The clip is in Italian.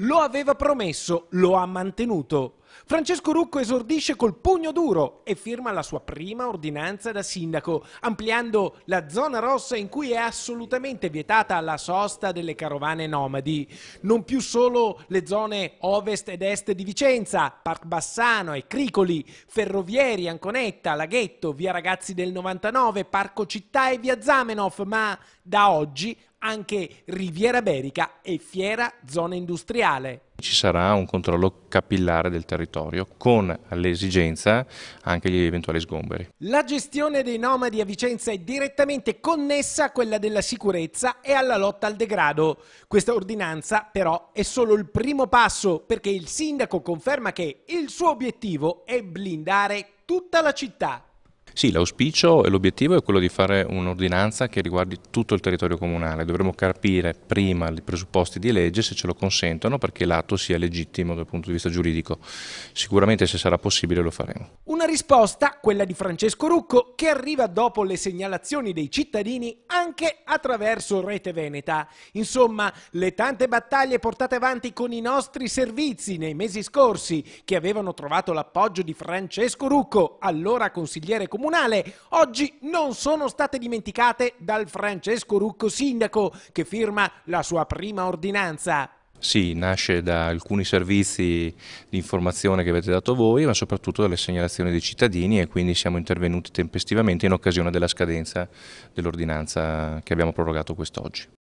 Lo aveva promesso, lo ha mantenuto. Francesco Rucco esordisce col pugno duro e firma la sua prima ordinanza da sindaco, ampliando la zona rossa in cui è assolutamente vietata la sosta delle carovane nomadi. Non più solo le zone ovest ed est di Vicenza, Parc Bassano e Cricoli, Ferrovieri, Anconetta, Laghetto, Via Ragazzi del 99, Parco Città e Via Zamenhof, ma da oggi anche Riviera Berica e Fiera Zona Industriale. Ci sarà un controllo capillare del territorio con l'esigenza anche gli eventuali sgomberi. La gestione dei nomadi a Vicenza è direttamente connessa a quella della sicurezza e alla lotta al degrado. Questa ordinanza però è solo il primo passo perché il sindaco conferma che il suo obiettivo è blindare tutta la città sì, l'auspicio e l'obiettivo è quello di fare un'ordinanza che riguardi tutto il territorio comunale. Dovremmo capire prima i presupposti di legge se ce lo consentono perché l'atto sia legittimo dal punto di vista giuridico. Sicuramente se sarà possibile lo faremo. Una risposta, quella di Francesco Rucco, che arriva dopo le segnalazioni dei cittadini anche attraverso Rete Veneta. Insomma, le tante battaglie portate avanti con i nostri servizi nei mesi scorsi che avevano trovato l'appoggio di Francesco Rucco, allora consigliere comunale comunale. Oggi non sono state dimenticate dal Francesco Rucco sindaco che firma la sua prima ordinanza. Sì, nasce da alcuni servizi di informazione che avete dato voi, ma soprattutto dalle segnalazioni dei cittadini e quindi siamo intervenuti tempestivamente in occasione della scadenza dell'ordinanza che abbiamo prorogato quest'oggi.